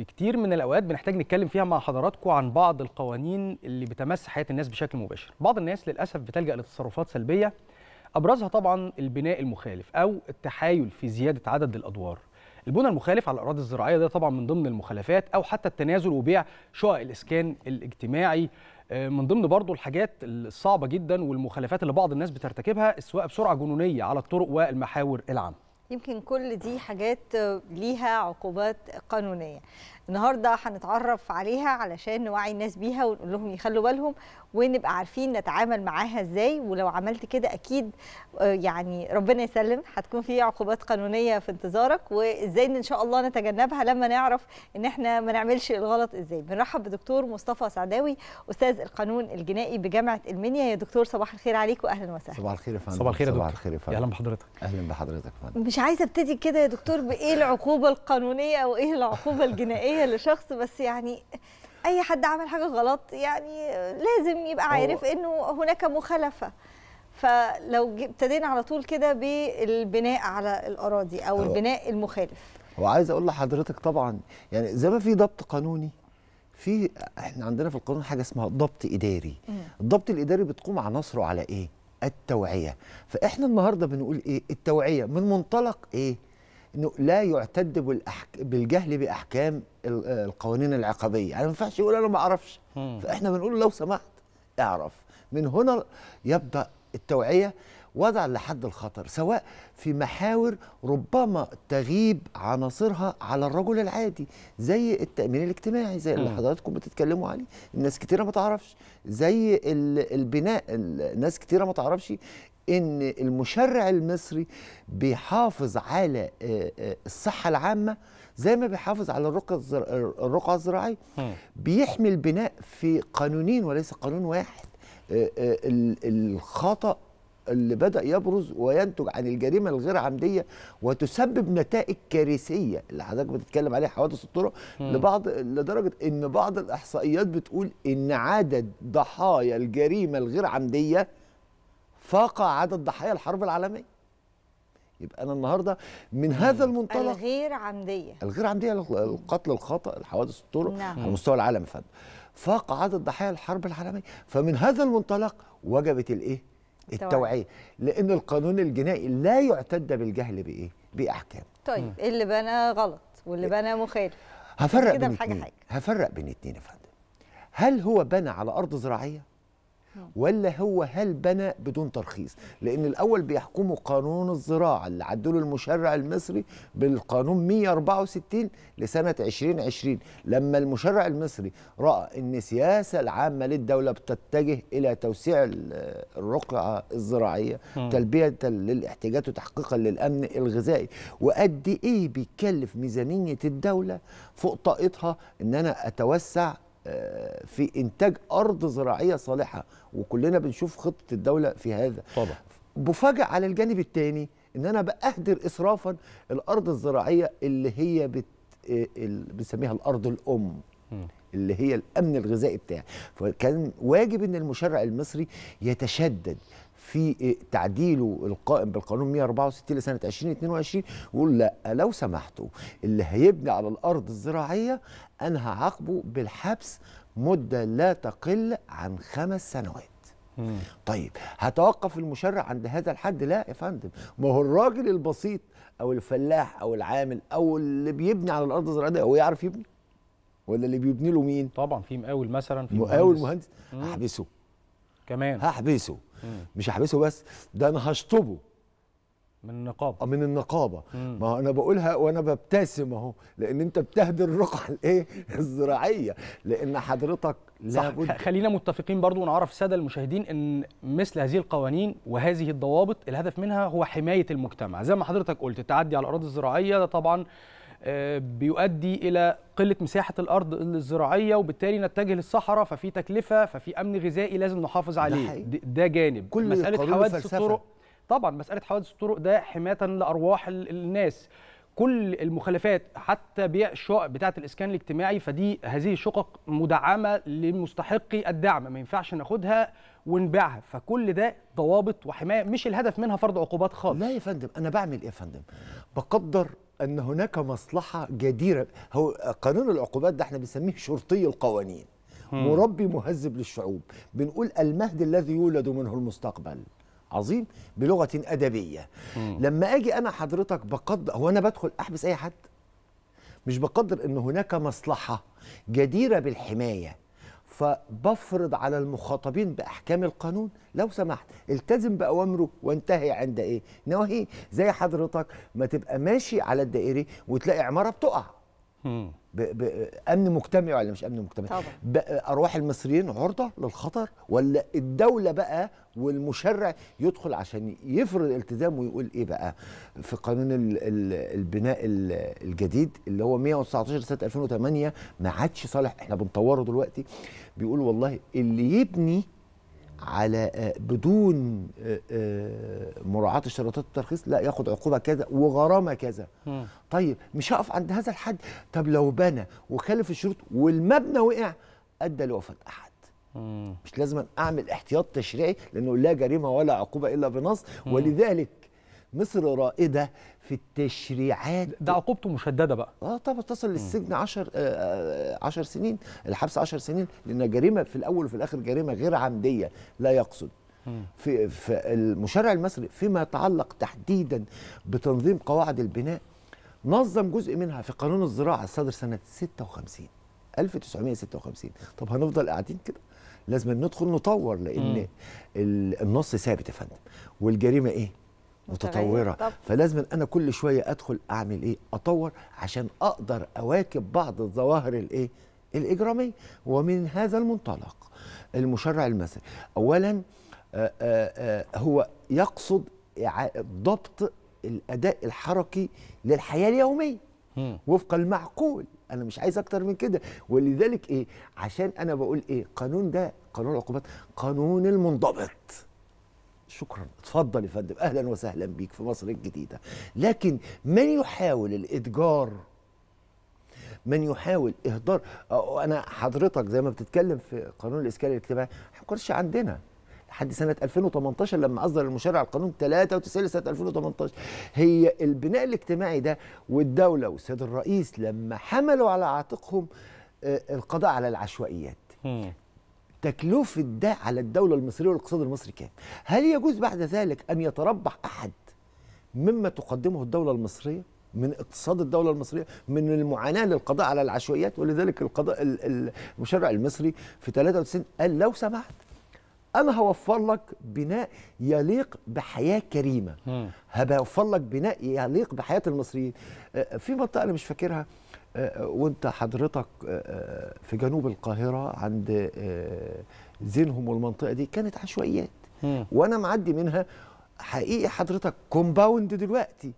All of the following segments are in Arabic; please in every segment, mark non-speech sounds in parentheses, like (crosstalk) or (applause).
في كتير من الاوقات بنحتاج نتكلم فيها مع حضراتكم عن بعض القوانين اللي بتمس حياه الناس بشكل مباشر بعض الناس للاسف بتلجا لتصرفات سلبيه ابرزها طبعا البناء المخالف او التحايل في زياده عدد الادوار البنى المخالف على الاراضي الزراعيه ده طبعا من ضمن المخالفات او حتى التنازل وبيع شقق الاسكان الاجتماعي آه، من ضمن برضو الحاجات الصعبه جدا والمخالفات اللي بعض الناس بترتكبها السواقه بسرعه جنونيه على الطرق والمحاور العامه يمكن كل دي حاجات ليها عقوبات قانونيه النهارده هنتعرف عليها علشان نوعي الناس بيها ونقول لهم يخلوا بالهم ونبقى عارفين نتعامل معاها ازاي ولو عملت كده اكيد آه، يعني ربنا يسلم هتكون في عقوبات قانونيه في انتظارك وازاي ان شاء الله نتجنبها لما نعرف ان احنا ما نعملش الغلط ازاي بنرحب بدكتور مصطفى سعداوي استاذ القانون الجنائي بجامعه المنيا يا دكتور صباح الخير عليك واهلا وسهلا صباح الخير يا فندم صباح الخير يا دكتور صباح الخير يا فندم اهلا بحضرتك اهلا بحضرتك فندم مش عايزه ابتدي كده يا دكتور بايه العقوبه القانونيه وايه العقوبه الجنائيه شخصيه لشخص بس يعني اي حد عمل حاجه غلط يعني لازم يبقى عارف انه هناك مخالفه فلو ابتدينا على طول كده بالبناء على الاراضي او البناء المخالف هو عايز اقول لحضرتك طبعا يعني زي ما في ضبط قانوني في احنا عندنا في القانون حاجه اسمها ضبط اداري الضبط الاداري بتقوم عناصره على ايه التوعيه فاحنا النهارده بنقول ايه التوعيه من منطلق ايه انه لا يعتد بالجهل باحكام القوانين العقابيه يعني ما ينفعش يقول انا ما اعرفش فاحنا بنقول لو سمحت اعرف من هنا يبدا التوعيه وضع لحد الخطر سواء في محاور ربما تغيب عناصرها على الرجل العادي زي التامين الاجتماعي زي اللي حضراتكم بتتكلموا عليه الناس كتيره ما تعرفش زي البناء الناس كتيره ما تعرفش ان المشرع المصري بيحافظ على آه، آه، الصحه العامه زي ما بيحافظ على الرقعه الرقعه الزراعيه بيحمي البناء في قانونين وليس قانون واحد آه، الخطأ اللي بدأ يبرز وينتج عن الجريمة الغير عمدية وتسبب نتائج كارثية اللي حضرتك بتتكلم عليها حوادث الطرق لبعض لدرجة إن بعض الإحصائيات بتقول إن عدد ضحايا الجريمة الغير عمدية فاق عدد ضحايا الحرب العالميه يبقى انا النهارده من هذا المنطلق الغير عمديه الغير عمديه القتل الخطا الحوادث الطرق نعم. على مستوى العالم فد فاق عدد ضحايا الحرب العالميه فمن هذا المنطلق وجبت الايه التوعيه لان القانون الجنائي لا يعتد بالجهل بايه باحكام طيب مم. اللي بنى غلط واللي إيه. بنى مخالف هفرق بين حاجه هفرق بين اتنين يا فندم هل هو بنى على ارض زراعيه ولا هو هل بنى بدون ترخيص لان الاول بيحكمه قانون الزراعه اللي عدله المشرع المصري بالقانون 164 لسنه 2020 لما المشرع المصري راى ان السياسه العامه للدوله بتتجه الى توسيع الرقعه الزراعيه تلبيه للاحتياجات وتحقيقا للامن الغذائي وقد ايه بيكلف ميزانيه الدوله فوق طاقتها ان انا اتوسع آه، في انتاج ارض زراعيه صالحه وكلنا بنشوف خطه الدوله في هذا طبعا مفاجاه على الجانب الثاني ان انا بأهدر اسرافا الارض الزراعيه اللي هي بت... آه، اللي بنسميها الارض الام اللي هي الامن الغذائي بتاعي فكان واجب ان المشرع المصري يتشدد في تعديله القائم بالقانون 164 لسنه 2022 ويقول لا لو سمحتوا اللي هيبني على الارض الزراعيه انا هعاقبه بالحبس مده لا تقل عن خمس سنوات. طيب هتوقف المشرع عند هذا الحد؟ لا يا فندم ما هو الراجل البسيط او الفلاح او العامل او اللي بيبني على الارض الزراعيه هو يعرف يبني؟ ولا اللي بيبني له مين؟ طبعا في مقاول مثلا في مقاول مهندس هحبسه كمان هحبسه مش هحبسه بس ده انا هشطبه من النقابه آه، من النقابه ما انا بقولها وانا ببتسم اهو لان انت بتهدي الرقعه (laughs) الايه الزراعيه لان حضرتك لابد صح. خلينا متفقين برضو ونعرف الساده المشاهدين ان مثل هذه القوانين وهذه الضوابط الهدف منها هو حمايه المجتمع زي ما حضرتك قلت التعدي على الاراضي الزراعيه ده طبعا آه، بيؤدي الى قله مساحه الارض الزراعيه وبالتالي نتجه للصحراء ففي تكلفه ففي امن غذائي لازم نحافظ عليه ده, حقيقي. ده جانب كل مساله حوادث الطرق طبعا مساله حوادث الطرق ده حمايه لارواح الناس كل المخالفات حتى بيع الشقق بتاعه الاسكان الاجتماعي فدي هذه الشقق مدعمه لمستحقي الدعم ما ينفعش ناخدها ونبيعها فكل ده ضوابط وحمايه مش الهدف منها فرض عقوبات خالص لا يا فندم انا بعمل ايه يا فندم بقدر ان هناك مصلحه جديره هو قانون العقوبات ده احنا بنسميه شرطي القوانين مربي مهذب للشعوب بنقول المهد الذي يولد منه المستقبل عظيم بلغه ادبيه هم. لما اجي انا حضرتك بقدر هو انا بدخل احبس اي حد مش بقدر ان هناك مصلحه جديره بالحمايه فبفرض على المخاطبين باحكام القانون لو سمحت التزم باوامره وانتهي عند ايه نواهي زي حضرتك ما تبقى ماشي على الدائري وتلاقي عماره بتقع ب... ب... امن مجتمعي ولا مش امن مجتمعي طبعا. ب... ارواح المصريين عرضه للخطر ولا الدوله بقى والمشرع يدخل عشان يفرض التزام ويقول ايه بقى في قانون ال... ال... البناء الجديد اللي هو 119 سنه 2008 ما عادش صالح احنا بنطوره دلوقتي بيقول والله اللي يبني على آه، بدون آه، آه، مراعاه اشتراطات الترخيص لا ياخد عقوبه كذا وغرامه كذا طيب مش هقف عند هذا الحد طب لو بنى وخالف الشروط والمبنى وقع ادى لوفاه احد مش لازم اعمل احتياط تشريعي لانه لا جريمه ولا عقوبه الا بنص ولذلك مصر رائده في التشريعات ده عقوبته مشدده بقى اه طبعا تصل للسجن 10 10 آه، آه، سنين الحبس 10 سنين لان جريمه في الاول وفي الاخر جريمه غير عمديه لا يقصد في, المشرع المصري فيما يتعلق تحديدا بتنظيم قواعد البناء نظم جزء منها في قانون الزراعه الصادر سنه 56 1956 طب هنفضل قاعدين كده لازم ندخل نطور لان النص ثابت يا فندم والجريمه ايه متطوره فلازم انا كل شويه ادخل اعمل ايه اطور عشان اقدر اواكب بعض الظواهر الايه الاجراميه ومن هذا المنطلق المشرع المثلي اولا آآ آه، آآ آه، آه، هو يقصد ضبط الاداء الحركي للحياه اليوميه وفق المعقول انا مش عايز اكتر من كده ولذلك ايه عشان انا بقول ايه قانون ده قانون العقوبات قانون المنضبط شكرا اتفضل يا فندم اهلا وسهلا بيك في مصر الجديده لكن من يحاول الاتجار من يحاول اهدار انا حضرتك زي ما بتتكلم في قانون الاسكان الاجتماعي ما كانش عندنا لحد سنه 2018 لما اصدر المشرع القانون 93 لسنه 2018 هي البناء الاجتماعي ده والدوله والسيد الرئيس لما حملوا على عاتقهم آه، القضاء على العشوائيات تكلفة ده على الدولة المصرية والاقتصاد المصري كام؟ هل يجوز بعد ذلك أن يتربح أحد مما تقدمه الدولة المصرية من اقتصاد الدولة المصرية من المعاناة للقضاء على العشوائيات ولذلك القضاء المشرع المصري في 93 قال لو سمحت أنا هوفر لك بناء يليق بحياة كريمة هوفر لك بناء يليق بحياة المصريين آه، في منطقة أنا مش فاكرها آه، آه، وانت حضرتك آه، في جنوب القاهره عند زينهم والمنطقه دي كانت عشوائيات وانا معدي منها حقيقي حضرتك كومباوند دلوقتي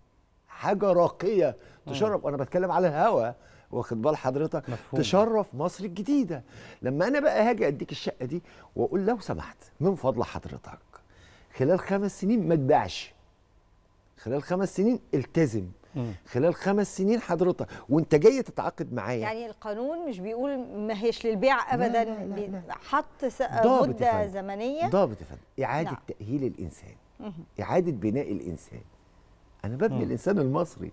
حاجه راقيه تشرف وانا بتكلم على الهوا واخد بال حضرتك مفهوم. تشرف مصر الجديده لما انا بقى هاجي اديك الشقه دي واقول لو سمحت من فضل حضرتك خلال خمس سنين ما تبيعش خلال خمس سنين التزم خلال خمس سنين حضرتك وانت جاي تتعاقد معايا يعني القانون مش بيقول ما هيش للبيع ابدا لا لا لا لا. حط مده زمنيه ضابط يا فندم اعاده لا. نعم. تاهيل الانسان اعاده بناء الانسان انا ببني مم. الانسان المصري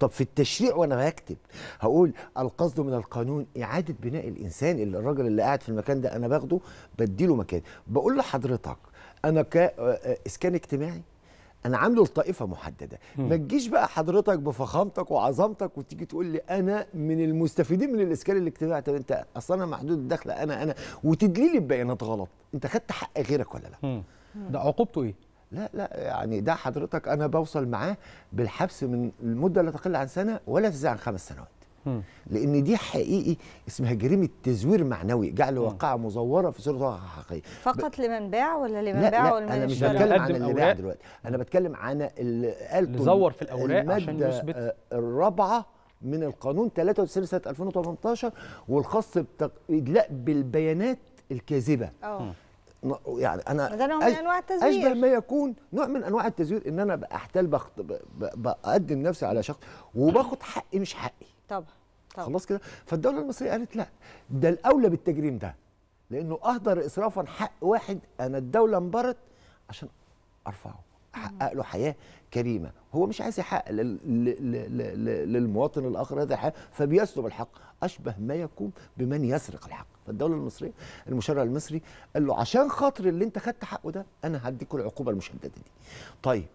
طب في التشريع وانا بكتب هقول القصد من القانون اعاده بناء الانسان اللي الراجل اللي قاعد في المكان ده انا باخده بديله مكان بقول لحضرتك انا كاسكان آه، آه، اجتماعي انا عامله لطائفه محدده ما تجيش بقى حضرتك بفخامتك وعظمتك وتيجي تقول لي انا من المستفيدين من الاسكان الاجتماعي طب انت اصلا انا محدود الدخل انا انا وتدليلي ببيانات غلط انت خدت حق غيرك ولا لا ده عقوبته ايه لا لا يعني ده حضرتك انا بوصل معاه بالحبس من المده لا تقل عن سنه ولا تزيد عن خمس سنوات لان دي حقيقي اسمها جريمه تزوير معنوي جعل واقعه مزوره في صورتها حقيقيه فقط لمن باع ولا لمن باع لا, اشترى انا مش بتكلم عن اللي باع دلوقتي انا بتكلم عن اللي قال زور في الاوراق عشان يثبت آه، الرابعه من القانون 93 سنه 2018 والخاص بادلاء بالبيانات الكاذبه اه يعني انا ده نوع من انواع التزوير اشبه ما يكون نوع من انواع التزوير ان انا بحتال بقدم نفسي على شخص وباخد حقي مش حقي طبعا طبعا خلاص كده فالدوله المصريه قالت لا ده الاولى بالتجريم ده لانه اهدر اسرافا حق واحد انا الدوله انبرت عشان ارفعه احقق له حياه كريمه هو مش عايز يحقق للمواطن الاخر هذا الحياه فبيسلب الحق اشبه ما يكون بمن يسرق الحق فالدوله المصريه المشرع المصري قال له عشان خاطر اللي انت خدت حقه ده انا هديك العقوبه المشدده دي طيب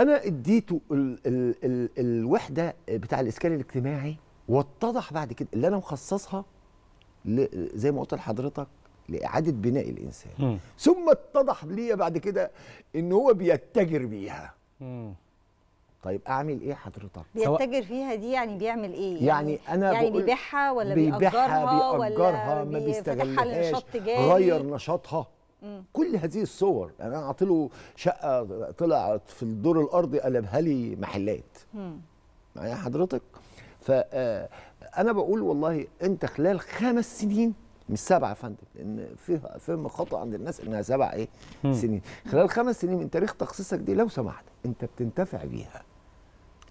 انا اديته الـ الـ الـ الوحده بتاع الاسكان الاجتماعي واتضح بعد كده اللي انا مخصصها زي ما قلت لحضرتك لاعاده بناء الانسان م. ثم اتضح لي بعد كده ان هو بيتجر بيها م. طيب اعمل ايه حضرتك بيتجر فيها دي يعني بيعمل ايه يعني, يعني انا يعني بيبيعها ولا بيبيعها بيأجرها, بيأجرها ولا ما بيستغلهاش غير نشاطها كل هذه الصور يعني انا اعطي له شقه طلعت في الدور الارضي قلبها لي محلات معايا يعني حضرتك ف آه، انا بقول والله انت خلال خمس سنين مش سبعه يا فندم لان في فهم خطا عند الناس انها سبع ايه سنين خلال خمس سنين من تاريخ تخصيصك دي لو سمحت انت بتنتفع بيها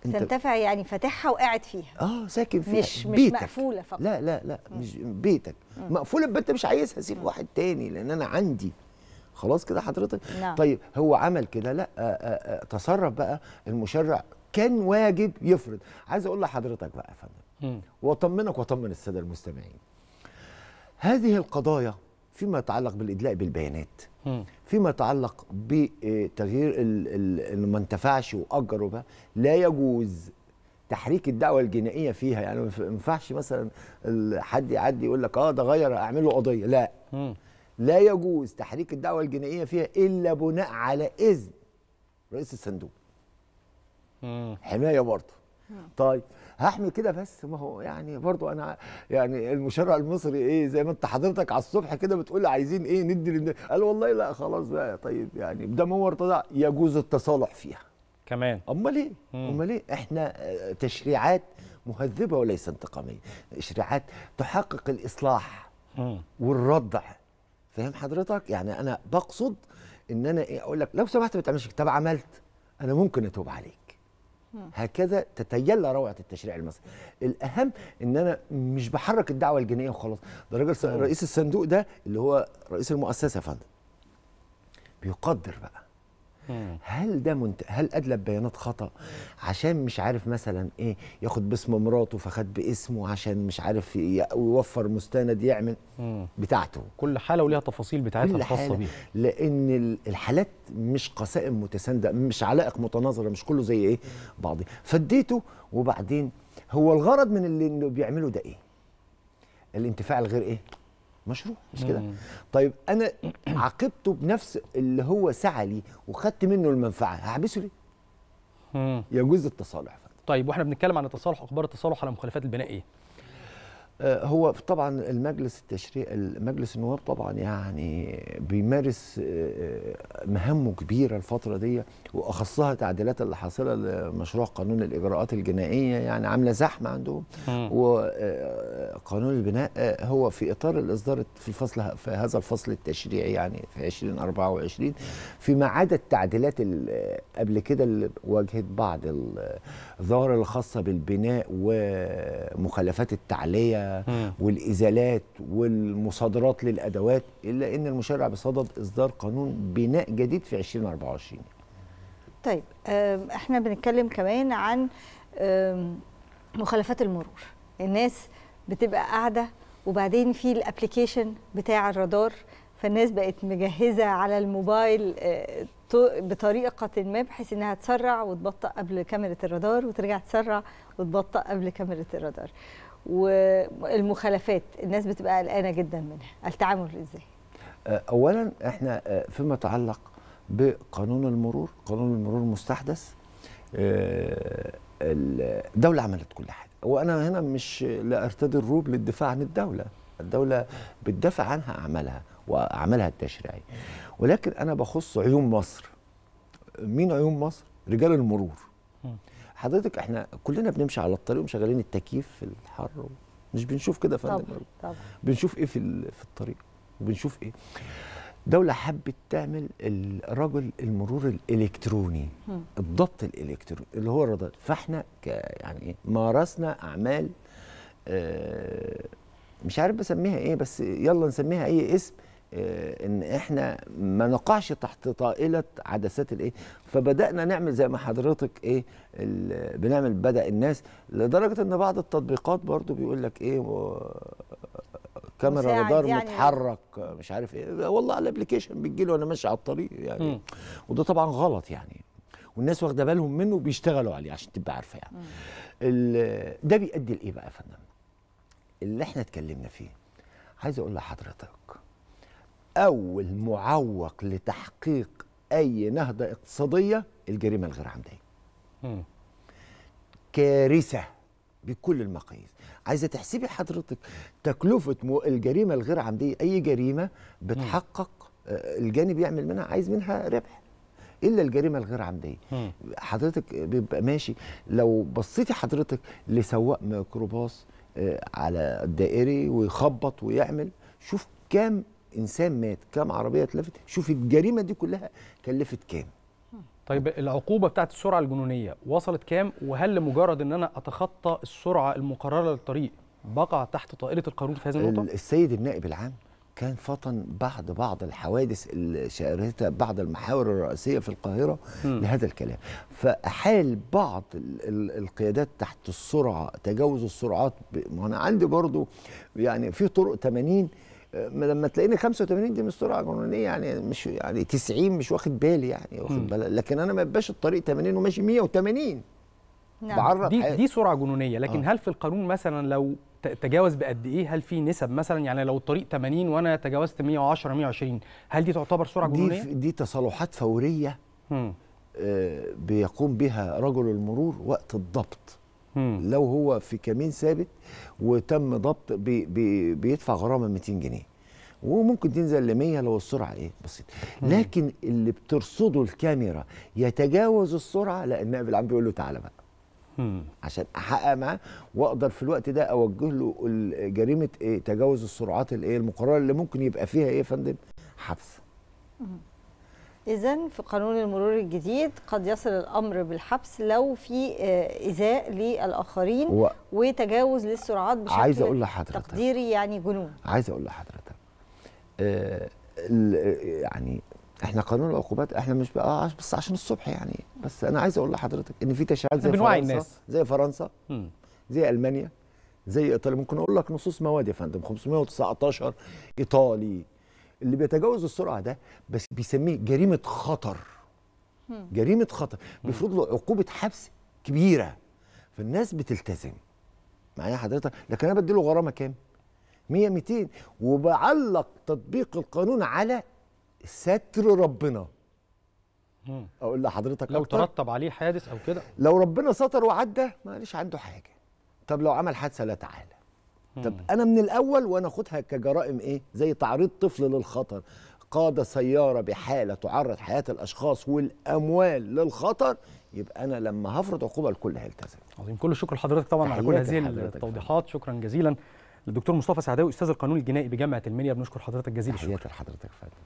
تنتفع يعني فاتحها وقاعد فيها اه ساكن فيها مش بيتك. مش مقفوله فقط لا لا لا مم. مش بيتك مم. مقفوله انت مش عايزها سيب واحد تاني لان انا عندي خلاص كده حضرتك نعم. طيب هو عمل كده لا آآ آه، آآ آه، آه، تصرف بقى المشرع كان واجب يفرض عايز اقول لحضرتك بقى يا فندم واطمنك واطمن الساده المستمعين هذه القضايا فيما يتعلق بالادلاء بالبيانات فيما يتعلق بتغيير انه ما انتفعش واجر لا يجوز تحريك الدعوه الجنائيه فيها يعني ما ينفعش مثلا حد يعدي يقول لك اه ده غير اعمل له قضيه لا لا يجوز تحريك الدعوه الجنائيه فيها الا بناء على اذن رئيس الصندوق حمايه برضه طيب هحمل كده بس ما هو يعني برضو انا يعني المشرع المصري ايه زي ما انت حضرتك على الصبح كده بتقول عايزين ايه ندي للناس قال والله لا خلاص بقى طيب يعني ده هو ارتضاع يجوز التصالح فيها كمان امال ايه امال ايه احنا آه، تشريعات مهذبه وليس انتقاميه تشريعات تحقق الاصلاح والردع فاهم حضرتك يعني انا بقصد ان انا ايه اقول لك لو سمحت ما تعملش كتاب عملت انا ممكن اتوب عليك هكذا تتجلى روعه التشريع المصري الاهم ان انا مش بحرك الدعوه الجنائيه وخلاص ده راجل رئيس الصندوق ده اللي هو رئيس المؤسسه يا فندم بيقدر بقى هل ده منت... هل ادلب بيانات خطا عشان مش عارف مثلا ايه ياخد باسم مراته فخد باسمه عشان مش عارف يوفر مستند يعمل بتاعته كل حاله وليها تفاصيل بتاعتها الخاصه بيها لان الحالات مش قسائم متسانده مش علائق متناظره مش كله زي ايه بعضي فديته وبعدين هو الغرض من اللي بيعمله ده ايه الانتفاع الغير ايه مشروع مش كده طيب انا (clears throat) عاقبته بنفس اللي هو سعى ليه وخدت منه المنفعه هحبسه ليه يجوز التصالح طيب واحنا بنتكلم عن التصالح اخبار التصالح على مخالفات البناء ايه آه، هو طبعا المجلس التشريعي مجلس النواب طبعا يعني بيمارس آه، آه، مهامه كبيره الفتره دي واخصها تعديلات اللي حاصله لمشروع قانون الاجراءات الجنائيه يعني عامله زحمه عندهم وقانون البناء هو في اطار الاصدار في الفصل في هذا الفصل التشريعي يعني في 2024 فيما عدا التعديلات قبل كده اللي واجهت بعض الظواهر الخاصه بالبناء ومخالفات التعليه والازالات والمصادرات للادوات الا ان المشرع بصدد اصدار قانون بناء جديد في 2024 طيب احنا بنتكلم كمان عن مخالفات المرور الناس بتبقى قاعده وبعدين في الابلكيشن بتاع الرادار فالناس بقت مجهزه على الموبايل آه، بطريقه ما بحيث انها تسرع وتبطئ قبل كاميرا الرادار وترجع تسرع وتبطئ قبل كاميرا الرادار والمخالفات الناس بتبقى قلقانه جدا منها التعامل ازاي آه، اولا احنا آه، فيما يتعلق بقانون المرور قانون المرور مستحدث آه، الدوله عملت كل حاجه وانا هنا مش لا ارتدي الروب للدفاع عن الدوله الدوله بتدافع عنها اعمالها واعمالها التشريعيه ولكن انا بخص عيون مصر مين عيون مصر رجال المرور حضرتك احنا كلنا بنمشي على الطريق ومشغلين التكييف في الحر مش بنشوف كده فندم طبعا طبعا بنشوف ايه في في الطريق بنشوف ايه دولة حبت تعمل الرجل المرور الالكتروني الضبط الالكتروني اللي هو الرادار فاحنا ك يعني ايه مارسنا اعمال آه مش عارف بسميها ايه بس يلا نسميها اي اسم آه، ان احنا ما نقعش تحت طائله عدسات الايه فبدانا نعمل زي ما حضرتك ايه بنعمل بدا الناس لدرجه ان بعض التطبيقات برضو بيقول لك ايه كاميرا رادار يعني متحرك مش عارف ايه والله الابلكيشن بتجي له وانا ماشي على الطريق يعني م. وده طبعا غلط يعني والناس واخده بالهم منه وبيشتغلوا عليه عشان تبقى عارفه يعني ده بيؤدي لايه بقى يا فندم اللي احنا اتكلمنا فيه عايز اقول لحضرتك أول معوق لتحقيق أي نهضة اقتصادية الجريمة الغير عمدية كارثة بكل المقاييس عايزة تحسبي حضرتك تكلفة الجريمة الغير عمدية أي جريمة بتحقق آه، الجانب يعمل منها عايز منها ربح الا الجريمه الغير عمديه حضرتك بيبقى ماشي لو بصيتي حضرتك لسواق ميكروباص آه، على الدائري ويخبط ويعمل شوف كام انسان مات كام عربيه اتلفت شوف الجريمه دي كلها كلفت كام طيب العقوبه بتاعت السرعه الجنونيه وصلت كام وهل لمجرد ان انا اتخطى السرعه المقرره للطريق بقع تحت طائله القانون في هذه النقطه السيد النائب العام كان فطن بعد بعض الحوادث اللي بعض المحاور الرئيسية في القاهرة م. لهذا الكلام فأحال بعض القيادات تحت السرعة تجاوز السرعات ما أنا عندي برضو يعني في طرق 80 آه، لما تلاقيني 85 دي من السرعه القانونيه يعني مش يعني 90 مش واخد بالي يعني واخد بالي لكن انا ما يبقاش الطريق 80 وماشي 180 نعم. بعرض دي حقيقة. دي سرعه جنونيه لكن آه. هل في القانون مثلا لو تجاوز بقد ايه هل في نسب مثلا يعني لو الطريق 80 وانا تجاوزت 110 120 هل دي تعتبر سرعه دي جنونيه دي تصالحات فوريه آه بيقوم بها رجل المرور وقت الضبط مم. لو هو في كمين ثابت وتم ضبط بي بي بيدفع غرامه 200 جنيه وممكن تنزل ل 100 لو السرعه ايه بسيطه لكن اللي بترصده الكاميرا يتجاوز السرعه لا النائب العام بيقول له تعالى بقى مم. عشان احقق معاه واقدر في الوقت ده اوجه له جريمه ايه تجاوز السرعات الايه المقرره اللي ممكن يبقى فيها ايه يا فندم حبس مم. إذا في قانون المرور الجديد قد يصل الأمر بالحبس لو في إيذاء آه، للآخرين و... وتجاوز للسرعات بشكل عايز أقول لحضرتك تقديري يعني جنون عايز أقول لحضرتك آه يعني احنا قانون العقوبات احنا مش بقى آه، بس عشان الصبح يعني بس انا عايز اقول لحضرتك ان في تشريعات زي فرنسا الناس. زي فرنسا زي المانيا زي ايطاليا ممكن اقول لك نصوص مواد يا فندم 519 ايطالي اللي بيتجاوز السرعه ده بس بيسميه جريمه خطر جريمه خطر بيفرض له عقوبه حبس كبيره فالناس بتلتزم معايا حضرتك لكن انا بدي له غرامه كام 100 200 وبعلق تطبيق القانون على ستر ربنا اقول لحضرتك لو أكتر. ترتب عليه حادث او كده لو ربنا ستر وعدى معلش عنده حاجه طب لو عمل حادثه لا تعالى طب انا من الاول وانا اخدها كجرائم ايه زي تعريض طفل للخطر قاد سيارة بحالة تعرض حياة الأشخاص والأموال للخطر يبقى أنا لما هفرض عقوبة الكل هيلتزم. عظيم كل الشكر لحضرتك طبعا على كل هذه التوضيحات شكرا جزيلا للدكتور مصطفى سعداوي أستاذ القانون الجنائي بجامعة المنيا بنشكر حضرتك جزيل الشكر. حضرتك فندم.